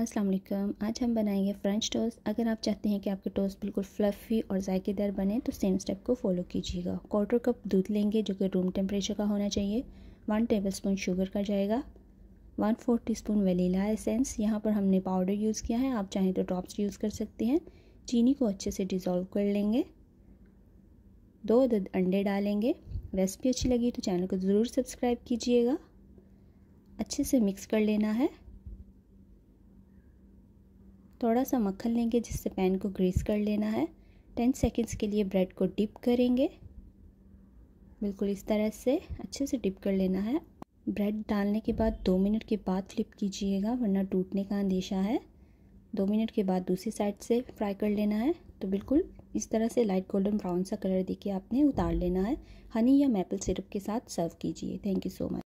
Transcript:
अस्सलाम वालेकुम आज हम बनाएंगे फ्रेंच टोस्ट अगर आप चाहते हैं कि आपके टोस्ट बिल्कुल फ्लफ़ी और जायकेदार बने तो सेम स्टेप को फॉलो कीजिएगा क्वार्टर कप दूध लेंगे जो कि रूम टेम्परेचर का होना चाहिए वन टेबलस्पून शुगर का जाएगा one four teaspoon vanilla essence यहाँ पर हमने पाउडर यूज़ किया है आप चाहें तो ड्रॉप्स यूज़ कर सकते हैं चीनी को अच्छे से डिज़ोल्व कर लेंगे दो अदद अंडे डालेंगे रेसिपी अच्छी लगी तो चैनल को ज़रूर सब्सक्राइब कीजिएगा अच्छे से मिक्स कर लेना है थोड़ा सा मक्खन लेंगे जिससे पैन को ग्रीस कर लेना है टेन सेकेंड्स के लिए ब्रेड को डिप करेंगे बिल्कुल इस तरह से अच्छे से डिप कर लेना है ब्रेड डालने के बाद दो मिनट के बाद फ्लिप कीजिएगा वरना टूटने का अंदेशा है दो मिनट के बाद दूसरी साइड से फ्राई कर लेना है तो बिल्कुल इस तरह से लाइट गोल्डन ब्राउन सा कलर देके आपने उतार लेना है हनी या मेपल सिरप के साथ सर्व कीजिए थैंक यू सो मच